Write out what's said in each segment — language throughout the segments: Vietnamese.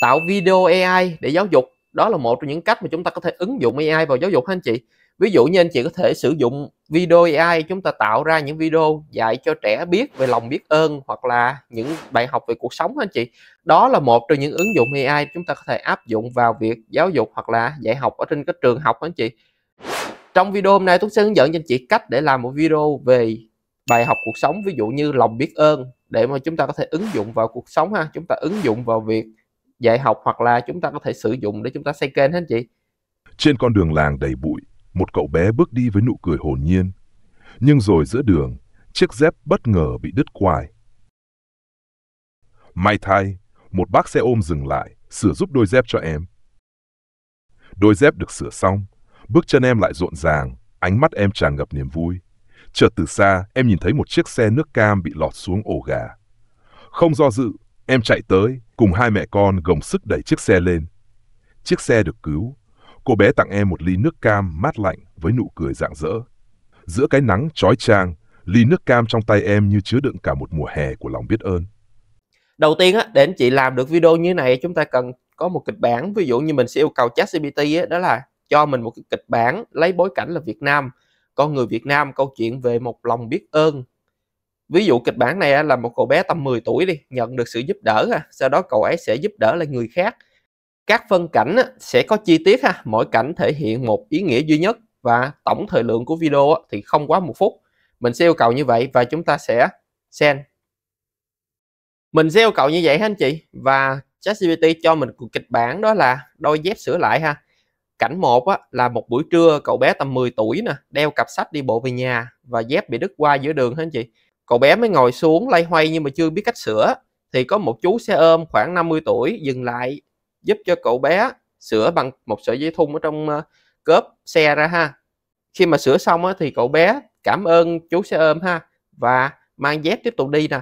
tạo video AI để giáo dục đó là một trong những cách mà chúng ta có thể ứng dụng AI vào giáo dục anh chị ví dụ như anh chị có thể sử dụng video AI chúng ta tạo ra những video dạy cho trẻ biết về lòng biết ơn hoặc là những bài học về cuộc sống anh chị đó là một trong những ứng dụng AI chúng ta có thể áp dụng vào việc giáo dục hoặc là dạy học ở trên các trường học anh chị trong video hôm nay tôi sẽ hướng dẫn cho anh chị cách để làm một video về bài học cuộc sống ví dụ như lòng biết ơn để mà chúng ta có thể ứng dụng vào cuộc sống ha chúng ta ứng dụng vào việc dạy học hoặc là chúng ta có thể sử dụng để chúng ta xây kênh hết anh chị. Trên con đường làng đầy bụi, một cậu bé bước đi với nụ cười hồn nhiên. Nhưng rồi giữa đường, chiếc dép bất ngờ bị đứt quai. May thay, một bác xe ôm dừng lại, sửa giúp đôi dép cho em. Đôi dép được sửa xong, bước chân em lại rộn ràng, ánh mắt em tràn ngập niềm vui. Chợt từ xa, em nhìn thấy một chiếc xe nước cam bị lọt xuống ổ gà. Không do dự, em chạy tới, Cùng hai mẹ con gồng sức đẩy chiếc xe lên. Chiếc xe được cứu. Cô bé tặng em một ly nước cam mát lạnh với nụ cười rạng rỡ. Giữa cái nắng trói trang, ly nước cam trong tay em như chứa đựng cả một mùa hè của lòng biết ơn. Đầu tiên để anh chị làm được video như này chúng ta cần có một kịch bản. Ví dụ như mình sẽ yêu cầu ChatGPT đó là cho mình một kịch bản lấy bối cảnh là Việt Nam, con người Việt Nam, câu chuyện về một lòng biết ơn ví dụ kịch bản này là một cậu bé tầm 10 tuổi đi nhận được sự giúp đỡ sau đó cậu ấy sẽ giúp đỡ lại người khác các phân cảnh sẽ có chi tiết ha mỗi cảnh thể hiện một ý nghĩa duy nhất và tổng thời lượng của video thì không quá một phút mình sẽ yêu cầu như vậy và chúng ta sẽ xem. mình sẽ yêu cầu như vậy ha anh chị và ChatGPT cho mình cuộc kịch bản đó là đôi dép sửa lại ha cảnh một á, là một buổi trưa cậu bé tầm 10 tuổi nè đeo cặp sách đi bộ về nhà và dép bị đứt qua giữa đường ha anh chị cậu bé mới ngồi xuống lay hoay nhưng mà chưa biết cách sửa thì có một chú xe ôm khoảng 50 tuổi dừng lại giúp cho cậu bé sửa bằng một sợi dây thun ở trong ờ, cớp xe ra ha khi mà sửa xong á thì cậu bé cảm ơn chú xe ôm ha và mang dép tiếp tục đi nè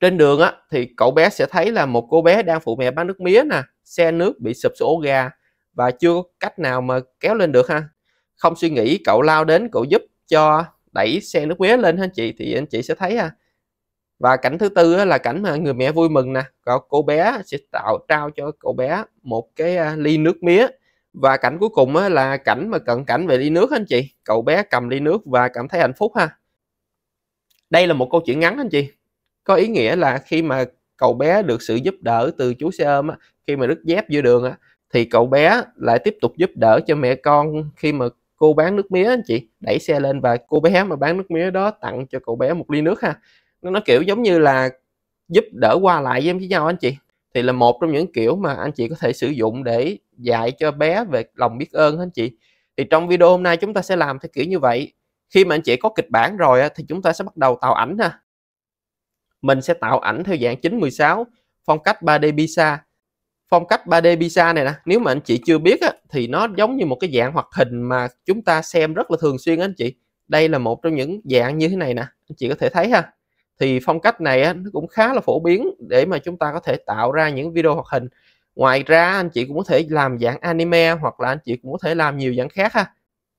trên đường á thì cậu bé sẽ thấy là một cô bé đang phụ mẹ bán nước mía nè xe nước bị sụp xuống ổ gà và chưa có cách nào mà kéo lên được ha không suy nghĩ cậu lao đến cậu giúp cho đẩy xe nước mía lên anh chị thì anh chị sẽ thấy ha và cảnh thứ tư là cảnh mà người mẹ vui mừng nè và cô bé sẽ tạo trao cho cậu bé một cái à, ly nước mía và cảnh cuối cùng là cảnh mà cận cảnh về ly nước anh chị cậu bé cầm ly nước và cảm thấy hạnh phúc ha đây là một câu chuyện ngắn anh chị có ý nghĩa là khi mà cậu bé được sự giúp đỡ từ chú xe ôm khi mà đứt dép giữa đường thì cậu bé lại tiếp tục giúp đỡ cho mẹ con khi mà cô bán nước mía anh chị đẩy xe lên và cô bé mà bán nước mía đó tặng cho cậu bé một ly nước ha nó, nó kiểu giống như là giúp đỡ qua lại với nhau anh chị thì là một trong những kiểu mà anh chị có thể sử dụng để dạy cho bé về lòng biết ơn anh chị thì trong video hôm nay chúng ta sẽ làm theo kiểu như vậy khi mà anh chị có kịch bản rồi thì chúng ta sẽ bắt đầu tạo ảnh ha mình sẽ tạo ảnh theo dạng 916 phong cách 3D pizza phong cách 3D pizza này nè nếu mà anh chị chưa biết á, thì nó giống như một cái dạng hoạt hình mà chúng ta xem rất là thường xuyên á, anh chị đây là một trong những dạng như thế này nè anh chị có thể thấy ha thì phong cách này á, nó cũng khá là phổ biến để mà chúng ta có thể tạo ra những video hoạt hình ngoài ra anh chị cũng có thể làm dạng anime hoặc là anh chị cũng có thể làm nhiều dạng khác ha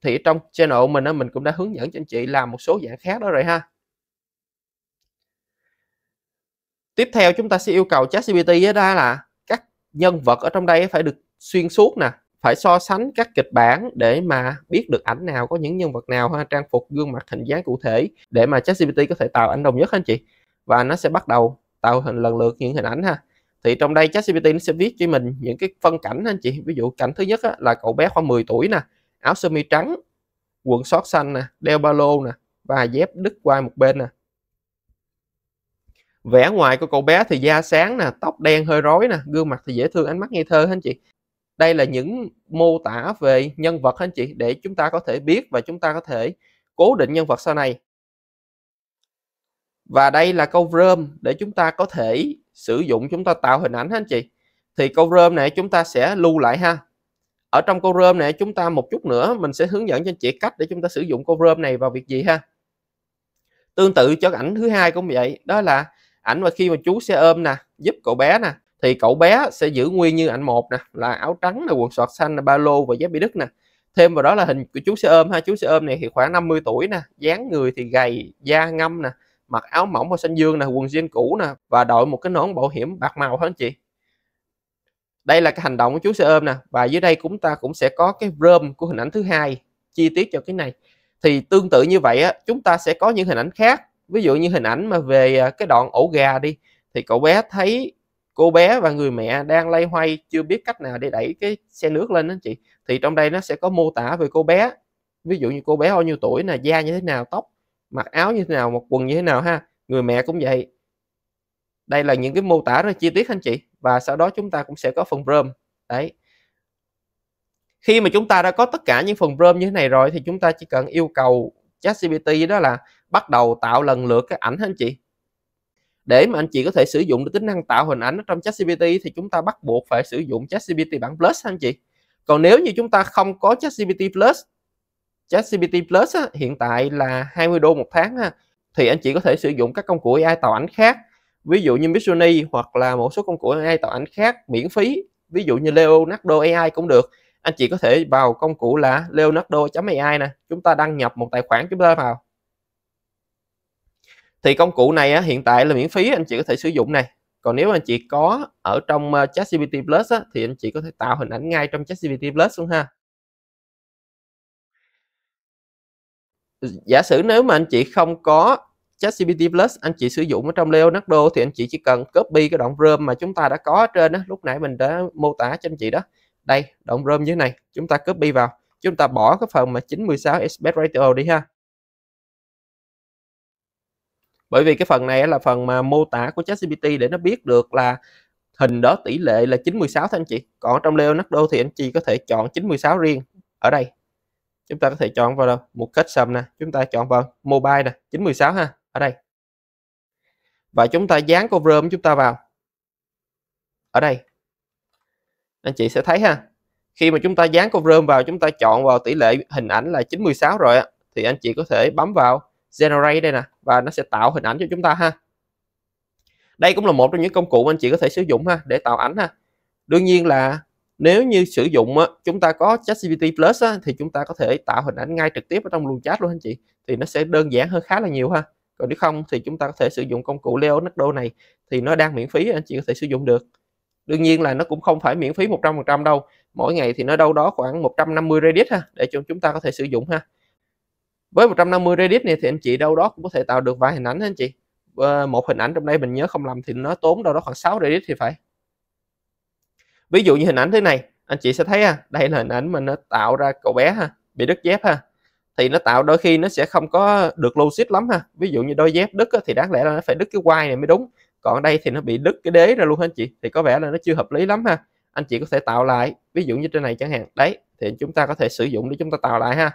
thì trong channel mình á, mình cũng đã hướng dẫn cho anh chị làm một số dạng khác đó rồi ha tiếp theo chúng ta sẽ yêu cầu ChatGPT đó là nhân vật ở trong đây phải được xuyên suốt nè phải so sánh các kịch bản để mà biết được ảnh nào có những nhân vật nào ha trang phục gương mặt hình dáng cụ thể để mà ChatGPT có thể tạo ảnh đồng nhất anh chị và nó sẽ bắt đầu tạo hình lần lượt những hình ảnh ha thì trong đây ChatGPT nó sẽ viết cho mình những cái phân cảnh anh chị ví dụ cảnh thứ nhất á, là cậu bé khoảng 10 tuổi nè áo sơ mi trắng quần sót xanh nè đeo ba lô nè và dép đứt qua một bên nè vẻ ngoài của cậu bé thì da sáng nè tóc đen hơi rối nè gương mặt thì dễ thương ánh mắt ngây thơ hết anh chị đây là những mô tả về nhân vật anh chị để chúng ta có thể biết và chúng ta có thể cố định nhân vật sau này và đây là câu rơm để chúng ta có thể sử dụng chúng ta tạo hình ảnh anh chị thì câu rơm này chúng ta sẽ lưu lại ha ở trong câu rơm này chúng ta một chút nữa mình sẽ hướng dẫn cho anh chị cách để chúng ta sử dụng câu rơm này vào việc gì ha tương tự cho ảnh thứ hai cũng vậy đó là ảnh mà khi mà chú xe ôm nè giúp cậu bé nè thì cậu bé sẽ giữ nguyên như ảnh một nè là áo trắng là quần sọt xanh là ba lô và dép bị đứt nè thêm vào đó là hình của chú xe ôm ha chú xe ôm này thì khoảng 50 tuổi nè dáng người thì gầy da ngâm nè mặc áo mỏng màu xanh dương nè quần jean cũ nè và đội một cái nón bảo hiểm bạc màu hết chị đây là cái hành động của chú xe ôm nè và dưới đây cũng ta cũng sẽ có cái rơm của hình ảnh thứ hai chi tiết cho cái này thì tương tự như vậy á, chúng ta sẽ có những hình ảnh khác ví dụ như hình ảnh mà về à, cái đoạn ổ gà đi thì cậu bé thấy cô bé và người mẹ đang lay hoay chưa biết cách nào để đẩy cái xe nước lên đó chị thì trong đây nó sẽ có mô tả về cô bé ví dụ như cô bé bao nhiêu tuổi là da như thế nào tóc mặc áo như thế nào mặc quần như thế nào ha người mẹ cũng vậy đây là những cái mô tả rất chi tiết anh chị và sau đó chúng ta cũng sẽ có phần bơm đấy khi mà chúng ta đã có tất cả những phần bơm như thế này rồi thì chúng ta chỉ cần yêu cầu chat ChatGPT đó là bắt đầu tạo lần lượt cái ảnh anh chị để mà anh chị có thể sử dụng được tính năng tạo hình ảnh trong chat ChatGPT thì chúng ta bắt buộc phải sử dụng chat ChatGPT bản Plus anh chị còn nếu như chúng ta không có chat ChatGPT Plus chat ChatGPT Plus á, hiện tại là 20 đô một tháng ha, thì anh chị có thể sử dụng các công cụ AI tạo ảnh khác ví dụ như Midjourney hoặc là một số công cụ AI tạo ảnh khác miễn phí ví dụ như Leonardo AI cũng được anh chị có thể vào công cụ là leonardo.ai nè chúng ta đăng nhập một tài khoản chúng ta vào thì công cụ này á, hiện tại là miễn phí anh chị có thể sử dụng này còn nếu anh chị có ở trong ờ, ChatGPT Plus á, thì anh chị có thể tạo hình ảnh ngay trong ChatGPT Plus luôn ha giả sử nếu mà anh chị không có ChatGPT Plus anh chị sử dụng ở trong Leonardo thì anh chị chỉ cần copy cái đoạn rơm mà chúng ta đã có ở trên đó lúc nãy mình đã mô tả cho anh chị đó đây đoạn rơm dưới này chúng ta copy vào chúng ta bỏ cái phần mà 96 Expert Ratio đi ha bởi vì cái phần này là phần mà mô tả của ChatGPT để nó biết được là hình đó tỷ lệ là 96 thôi anh chị còn trong Leonardo thì anh chị có thể chọn 96 riêng ở đây chúng ta có thể chọn vào đâu một kết sầm nè chúng ta chọn vào mobile nè 96 ha ở đây và chúng ta dán cover rơm chúng ta vào ở đây anh chị sẽ thấy ha khi mà chúng ta dán cover vào chúng ta chọn vào tỷ lệ hình ảnh là 96 rồi thì anh chị có thể bấm vào generate đây nè và nó sẽ tạo hình ảnh cho chúng ta ha đây cũng là một trong những công cụ anh chị có thể sử dụng ha để tạo ảnh ha đương nhiên là nếu như sử dụng á, chúng ta có ChatGPT Plus á, thì chúng ta có thể tạo hình ảnh ngay trực tiếp ở trong luồng chat luôn anh chị thì nó sẽ đơn giản hơn khá là nhiều ha còn nếu không thì chúng ta có thể sử dụng công cụ Leonardo này thì nó đang miễn phí anh chị có thể sử dụng được đương nhiên là nó cũng không phải miễn phí 100% đâu mỗi ngày thì nó đâu đó khoảng 150 Reddit ha để cho chúng ta có thể sử dụng ha với 150 redis này thì anh chị đâu đó cũng có thể tạo được vài hình ảnh anh chị ờ, một hình ảnh trong đây mình nhớ không làm thì nó tốn đâu đó khoảng 6 redis thì phải ví dụ như hình ảnh thế này anh chị sẽ thấy ha đây là hình ảnh mà nó tạo ra cậu bé ha bị đứt dép ha thì nó tạo đôi khi nó sẽ không có được logic lắm ha ví dụ như đôi dép đứt thì đáng lẽ là nó phải đứt cái quai này mới đúng còn đây thì nó bị đứt cái đế ra luôn anh chị thì có vẻ là nó chưa hợp lý lắm ha anh chị có thể tạo lại ví dụ như trên này chẳng hạn đấy thì chúng ta có thể sử dụng để chúng ta tạo lại ha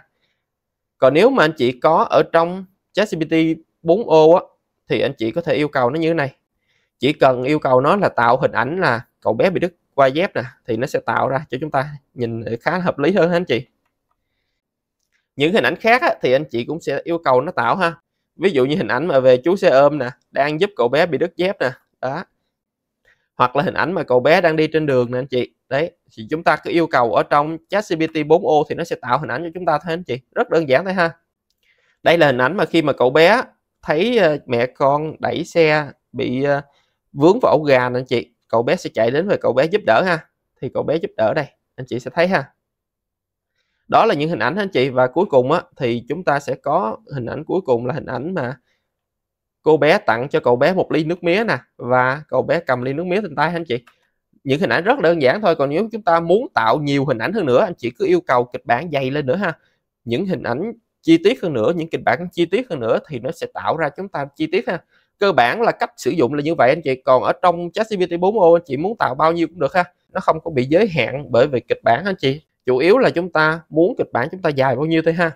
còn nếu mà anh chị có ở trong ChatGPT 4 ô á, thì anh chị có thể yêu cầu nó như thế này chỉ cần yêu cầu nó là tạo hình ảnh là cậu bé bị đứt qua dép nè thì nó sẽ tạo ra cho chúng ta nhìn khá hợp lý hơn anh chị những hình ảnh khác á, thì anh chị cũng sẽ yêu cầu nó tạo ha ví dụ như hình ảnh mà về chú xe ôm nè đang giúp cậu bé bị đứt dép nè đó hoặc là hình ảnh mà cậu bé đang đi trên đường nè anh chị đấy thì chúng ta cứ yêu cầu ở trong chat GPT 4 ô thì nó sẽ tạo hình ảnh cho chúng ta thôi anh chị rất đơn giản thôi ha đây là hình ảnh mà khi mà cậu bé thấy ờ, mẹ con đẩy xe bị ờ, vướng vào ổ gà nè anh chị cậu bé sẽ chạy đến và cậu bé giúp đỡ ha thì cậu bé giúp đỡ đây anh chị sẽ thấy ha đó là những hình ảnh anh chị và cuối cùng á thì chúng ta sẽ có hình ảnh cuối cùng là hình ảnh mà cô bé tặng cho cậu bé một ly nước mía nè và cậu bé cầm ly nước mía trên tay anh chị những hình ảnh rất đơn giản thôi còn nếu chúng ta muốn tạo nhiều hình ảnh hơn nữa anh chị cứ yêu cầu kịch bản dày lên nữa ha những hình ảnh chi tiết hơn nữa những kịch bản chi tiết hơn nữa thì nó sẽ tạo ra chúng ta chi tiết ha cơ bản là cách sử dụng là như vậy anh chị còn ở trong ChatGPT 4 ô anh chị muốn tạo bao nhiêu cũng được ha nó không có bị giới hạn bởi vì kịch bản anh chị chủ yếu là chúng ta muốn kịch bản chúng ta dài bao nhiêu thôi ha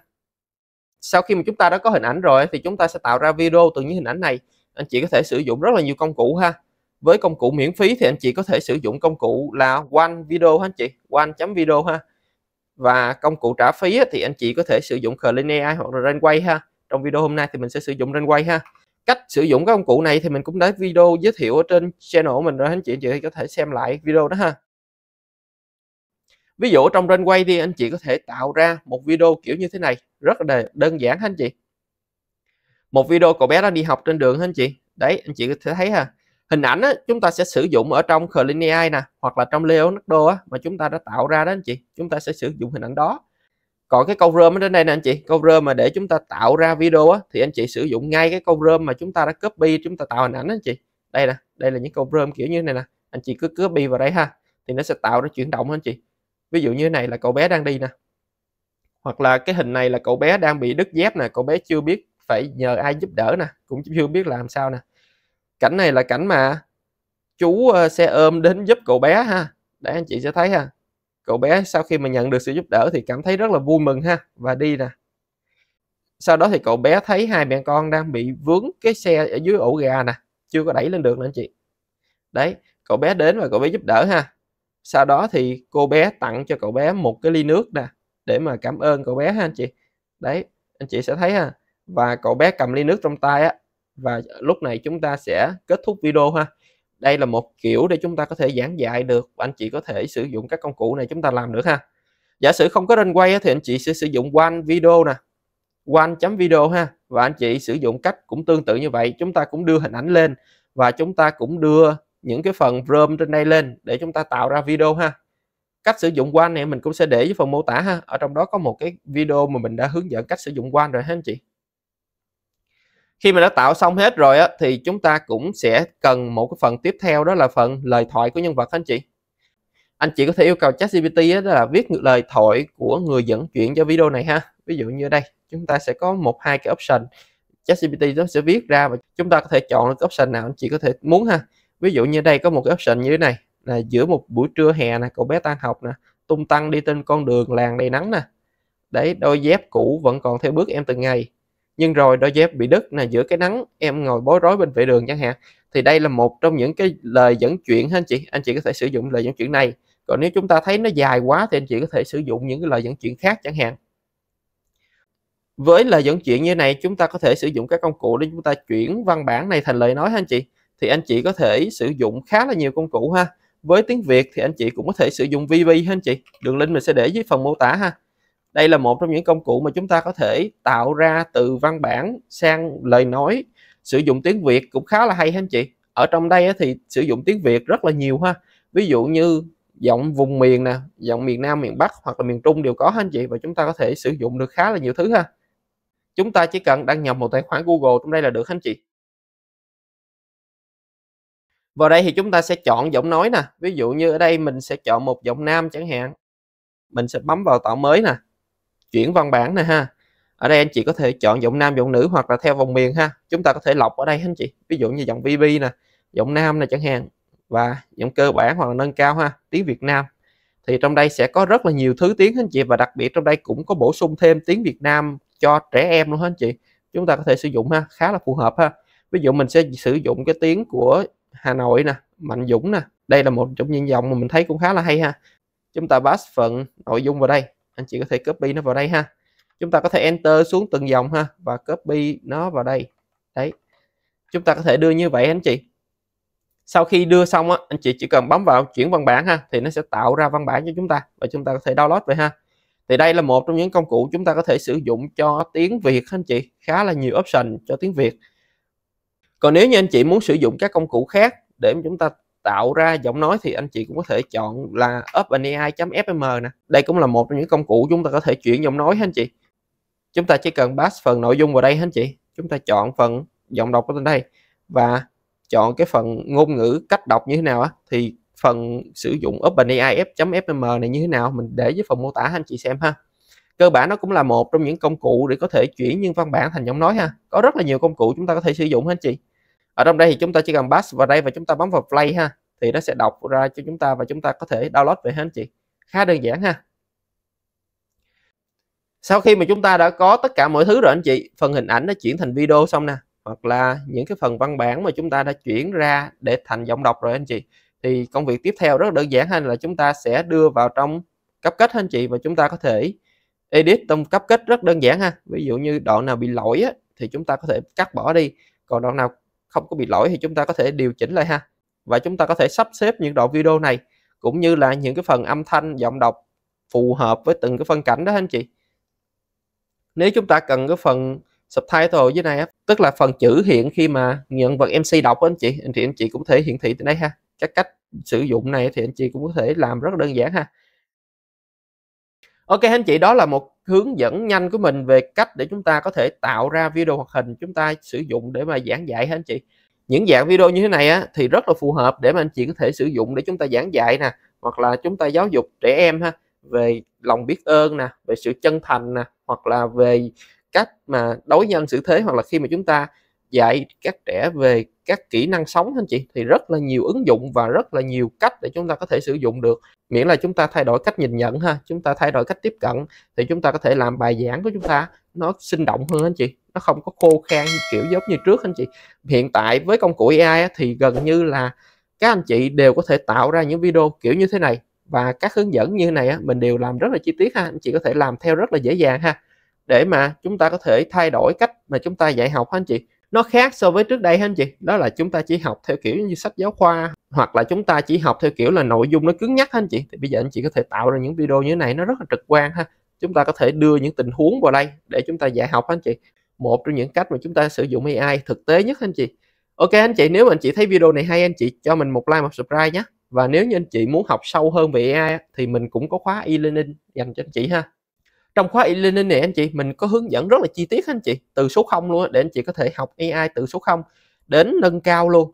sau khi mà chúng ta đã có hình ảnh rồi thì chúng ta sẽ tạo ra video từ những hình ảnh này anh chị có thể sử dụng rất là nhiều công cụ ha với công cụ miễn phí thì anh chị có thể sử dụng công cụ là one video ha anh chị one video ha và công cụ trả phí thì anh chị có thể sử dụng Clean AI hoặc là Runway ha trong video hôm nay thì mình sẽ sử dụng Runway ha cách sử dụng các công cụ này thì mình cũng đã video giới thiệu ở trên channel của mình rồi anh chị anh chị có thể xem lại video đó ha ví dụ trong Runway đi anh chị có thể tạo ra một video kiểu như thế này rất là đơn giản ha anh chị một video cậu bé đã đi học trên đường ha anh chị đấy anh chị có thể thấy ha hình ảnh á, chúng ta sẽ sử dụng ở trong Clean AI nè hoặc là trong Leonardo á, mà chúng ta đã tạo ra đó anh chị chúng ta sẽ sử dụng hình ảnh đó còn cái câu rơm ở trên đây nè anh chị câu rơm mà để chúng ta tạo ra video á, thì anh chị sử dụng ngay cái câu rơm mà chúng ta đã copy chúng ta tạo hình ảnh đó anh chị đây nè đây là những câu rơm kiểu như này nè anh chị cứ copy vào đây ha thì nó sẽ tạo ra chuyển động anh chị ví dụ như này là cậu bé đang đi nè hoặc là cái hình này là cậu bé đang bị đứt dép nè cậu bé chưa biết phải nhờ ai giúp đỡ nè cũng chưa biết làm sao nè cảnh này là cảnh mà chú ờ, xe ôm đến giúp cậu bé ha để anh chị sẽ thấy ha cậu bé sau khi mà nhận được sự giúp đỡ thì cảm thấy rất là vui mừng ha và đi nè sau đó thì cậu bé thấy hai mẹ con đang bị vướng cái xe ở dưới ổ gà nè chưa có đẩy lên được nữa anh chị đấy cậu bé đến và cậu bé giúp đỡ ha sau đó thì cô bé tặng cho cậu bé một cái ly nước nè để mà cảm ơn cậu bé ha anh chị đấy anh chị sẽ thấy ha và cậu bé cầm ly nước trong tay á và lúc này chúng ta sẽ kết thúc video ha đây là một kiểu để chúng ta có thể giảng dạy được anh chị có thể sử dụng các công cụ này chúng ta làm được ha giả sử không có ranh quay thì anh chị sẽ sử dụng one video nè one chấm video ha và anh chị sử dụng cách cũng tương tự như vậy chúng ta cũng đưa hình ảnh lên và chúng ta cũng đưa những cái phần rom trên đây lên để chúng ta tạo ra video ha cách sử dụng quan này mình cũng sẽ để với phần mô tả ha ở trong đó có một cái video mà mình đã hướng dẫn cách sử dụng quan rồi ha anh chị khi mà đã tạo xong hết rồi á, thì chúng ta cũng sẽ cần một cái phần tiếp theo đó là phần lời thoại của nhân vật anh chị anh chị có thể yêu cầu ChatGPT đó là viết lời thoại của người dẫn chuyện cho video này ha ví dụ như đây chúng ta sẽ có một hai cái option ChatGPT nó sẽ viết ra và chúng ta có thể chọn cái option nào anh chị có thể muốn ha ví dụ như đây có một cái option như thế này là giữa một buổi trưa hè nè cậu bé tan học nè tung tăng đi trên con đường làng đầy nắng nè đấy đôi dép cũ vẫn còn theo bước em từng ngày nhưng rồi đôi dép bị đứt nè giữa cái nắng em ngồi bối rối bên vệ đường chẳng hạn thì đây là một trong những cái lời dẫn chuyện ha anh chị anh chị có thể sử dụng lời dẫn chuyện này còn nếu chúng ta thấy nó dài quá thì anh chị có thể sử dụng những cái lời dẫn chuyện khác chẳng hạn với lời dẫn chuyện như này chúng ta có thể sử dụng các công cụ để chúng ta chuyển văn bản này thành lời nói ha anh chị thì anh chị có thể sử dụng khá là nhiều công cụ ha với tiếng Việt thì anh chị cũng có thể sử dụng VB ha anh chị đường link mình sẽ để dưới phần mô tả ha đây là một trong những công cụ mà chúng ta có thể tạo ra từ văn bản sang lời nói sử dụng tiếng Việt cũng khá là hay ha anh chị ở trong đây thì sử dụng tiếng Việt rất là nhiều ha ví dụ như giọng vùng miền nè giọng miền Nam miền Bắc hoặc là miền Trung đều có ha anh chị và chúng ta có thể sử dụng được khá là nhiều thứ ha chúng ta chỉ cần đăng nhập một tài khoản Google trong đây là được ha anh chị vào đây thì chúng ta sẽ chọn giọng nói nè ví dụ như ở đây mình sẽ chọn một giọng Nam chẳng hạn mình sẽ bấm vào tạo mới nè chuyển văn bản này ha ở đây anh chị có thể chọn giọng nam giọng nữ hoặc là theo vòng miền ha chúng ta có thể lọc ở đây anh chị ví dụ như giọng VB nè giọng nam này chẳng hạn và giọng cơ bản hoặc là nâng cao ha tiếng Việt Nam thì trong đây sẽ có rất là nhiều thứ tiếng anh chị và đặc biệt trong đây cũng có bổ sung thêm tiếng Việt Nam cho trẻ em luôn hết anh chị chúng ta có thể sử dụng ha khá là phù hợp ha ví dụ mình sẽ sử dụng cái tiếng của Hà Nội nè Mạnh Dũng nè đây là một trong những giọng mà mình thấy cũng khá là hay ha chúng ta pass phần nội dung vào đây anh chị có thể copy nó vào đây ha chúng ta có thể enter xuống từng dòng ha và copy nó vào đây đấy chúng ta có thể đưa như vậy anh chị sau khi đưa xong á anh chị chỉ cần bấm vào chuyển văn bản ha thì nó sẽ tạo ra văn bản cho chúng ta và chúng ta có thể download về ha thì đây là một trong những công cụ chúng ta có thể sử dụng cho tiếng Việt anh chị khá là nhiều option cho tiếng Việt còn nếu như anh chị muốn sử dụng các công cụ khác để chúng ta tạo ra giọng nói thì anh chị cũng có thể chọn là openai.fm nè đây cũng là một trong những công cụ chúng ta có thể chuyển giọng nói hết anh chị chúng ta chỉ cần pass phần nội dung vào đây hết anh chị chúng ta chọn phần giọng đọc ở bên đây và chọn cái phần ngôn ngữ cách đọc như thế nào á thì phần sử dụng openai.fm này như thế nào mình để với phần mô tả anh chị xem ha cơ bản nó cũng là một trong những công cụ để có thể chuyển những văn bản thành giọng nói ha có rất là nhiều công cụ chúng ta có thể sử dụng anh chị ở trong đây thì chúng ta chỉ cần pass vào đây và chúng ta bấm vào play ha thì nó sẽ đọc ra cho chúng ta và chúng ta có thể download về hết anh chị khá đơn giản ha sau khi mà chúng ta đã có tất cả mọi thứ rồi anh chị phần hình ảnh nó chuyển thành video xong nè hoặc là những cái phần văn bản mà chúng ta đã chuyển ra để thành giọng đọc rồi anh chị thì công việc tiếp theo rất đơn giản hơn là chúng ta sẽ đưa vào trong cấp kết anh chị và chúng ta có thể edit trong cấp kết rất đơn giản ha ví dụ như đoạn nào bị lỗi á, thì chúng ta có thể cắt bỏ đi còn đoạn nào không có bị lỗi thì chúng ta có thể điều chỉnh lại ha và chúng ta có thể sắp xếp những đoạn video này cũng như là những cái phần âm thanh giọng đọc phù hợp với từng cái phân cảnh đó anh chị nếu chúng ta cần cái phần subtitle dưới này tức là phần chữ hiện khi mà nhận vật MC đọc anh chị thì anh chị cũng thể hiển thị từ đây ha các cách sử dụng này thì anh chị cũng có thể làm rất đơn giản ha Ok anh chị đó là một hướng dẫn nhanh của mình về cách để chúng ta có thể tạo ra video hoạt hình chúng ta sử dụng để mà giảng dạy anh chị những dạng video như thế này á, thì rất là phù hợp để mà anh chị có thể sử dụng để chúng ta giảng dạy nè hoặc là chúng ta giáo dục trẻ em ha về lòng biết ơn nè về sự chân thành nè hoặc là về cách mà đối nhân xử thế hoặc là khi mà chúng ta dạy các trẻ về các kỹ năng sống anh chị thì rất là nhiều ứng dụng và rất là nhiều cách để chúng ta có thể sử dụng được miễn là chúng ta thay đổi cách nhìn nhận ha chúng ta thay đổi cách tiếp cận thì chúng ta có thể làm bài giảng của chúng ta nó sinh động hơn anh chị nó không có khô khan kiểu giống như trước anh chị hiện tại với công cụ AI thì gần như là các anh chị đều có thể tạo ra những video kiểu như thế này và các hướng dẫn như này mình đều làm rất là chi tiết ha anh chị có thể làm theo rất là dễ dàng ha để mà chúng ta có thể thay đổi cách mà chúng ta dạy học ha anh chị nó khác so với trước đây hả anh chị đó là chúng ta chỉ học theo kiểu như sách giáo khoa hoặc là chúng ta chỉ học theo kiểu là nội dung nó cứng nhắc hả anh chị thì bây giờ anh chị có thể tạo ra những video như thế này nó rất là trực quan ha chúng ta có thể đưa những tình huống vào đây để chúng ta dạy học hả anh chị một trong những cách mà chúng ta sử dụng AI thực tế nhất hả anh chị ok anh chị nếu mà anh chị thấy video này hay anh chị cho mình một like một subscribe nhé và nếu như anh chị muốn học sâu hơn về AI thì mình cũng có khóa e-learning dành cho anh chị ha trong khóa e-learning này anh chị mình có hướng dẫn rất là chi tiết anh chị từ số 0 luôn để anh chị có thể học AI từ số 0 đến nâng cao luôn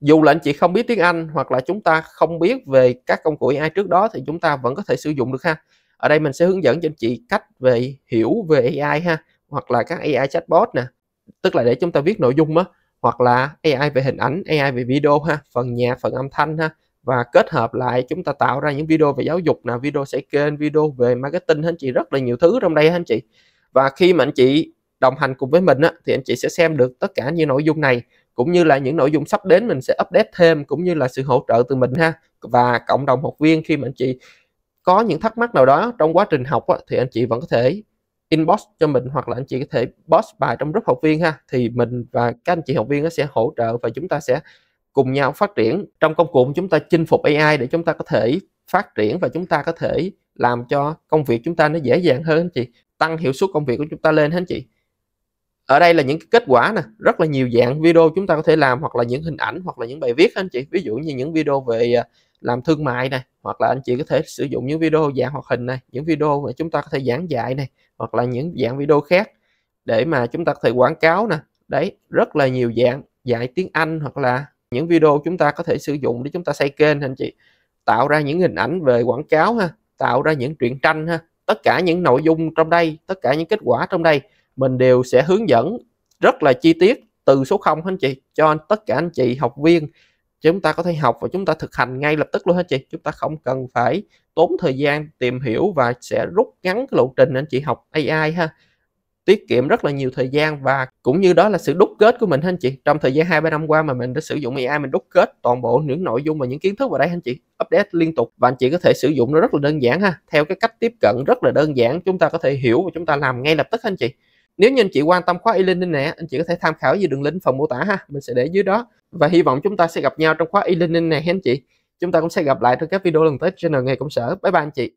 dù là anh chị không biết tiếng Anh hoặc là chúng ta không biết về các công cụ AI trước đó thì chúng ta vẫn có thể sử dụng được ha ở đây mình sẽ hướng dẫn cho anh chị cách về hiểu về AI ha hoặc là các AI chatbot nè tức là để chúng ta viết nội dung á hoặc là AI về hình ảnh AI về video ha phần nhà phần âm thanh ha và kết hợp lại chúng ta tạo ra những video về giáo dục nào video sẽ kênh video về marketing anh chị rất là nhiều thứ trong đây anh chị và khi mà anh chị đồng hành cùng với mình á, thì anh chị sẽ xem được tất cả những nội dung này cũng như là những nội dung sắp đến mình sẽ update thêm cũng như là sự hỗ trợ từ mình ha và cộng đồng học viên khi mà anh chị có những thắc mắc nào đó trong quá trình học á, thì anh chị vẫn có thể inbox cho mình hoặc là anh chị có thể post bài trong group học viên ha thì mình và các anh chị học viên sẽ hỗ trợ và chúng ta sẽ cùng nhau phát triển trong công cuộc chúng ta chinh phục AI để chúng ta có thể phát triển và chúng ta có thể làm cho công việc chúng ta nó dễ dàng hơn anh chị tăng hiệu suất công việc của chúng ta lên anh chị ở đây là những kết quả nè rất là nhiều dạng video chúng ta có thể làm hoặc là những hình ảnh hoặc là những bài viết anh chị ví dụ như những video về à, làm thương mại này hoặc là anh chị có thể sử dụng những video dạng hoạt hình này những video mà chúng ta có thể giảng dạy này hoặc là những dạng video khác để mà chúng ta có thể quảng cáo nè đấy rất là nhiều dạng dạy tiếng Anh hoặc là những video chúng ta có thể sử dụng để chúng ta xây kênh anh chị tạo ra những hình ảnh về quảng cáo ha tạo ra những truyện tranh ha tất cả những nội dung trong đây tất cả những kết quả trong đây mình đều sẽ hướng dẫn rất là chi tiết từ số 0 anh chị cho tất cả anh chị học viên chúng ta có thể học và chúng ta thực hành ngay lập tức luôn hết chị chúng ta không cần phải tốn thời gian tìm hiểu và sẽ rút ngắn cái lộ trình anh chị học AI ha tiết kiệm rất là nhiều thời gian và cũng như đó là sự đúc kết của mình anh chị trong thời gian hai ba năm qua mà mình đã sử dụng AI mình đúc kết toàn bộ những nội dung và những kiến thức vào đây anh chị update liên tục và anh chị có thể sử dụng nó rất là đơn giản ha theo cái cách tiếp cận rất là đơn giản chúng ta có thể hiểu và chúng ta làm ngay lập tức anh chị nếu như anh chị quan tâm khóa e-learning này anh chị có thể tham khảo dưới đường link phần mô tả ha mình sẽ để dưới đó và hy vọng chúng ta sẽ gặp nhau trong khóa e-learning này anh chị chúng ta cũng sẽ gặp lại trong các video lần tới trên nền ngày công sở bye bye anh chị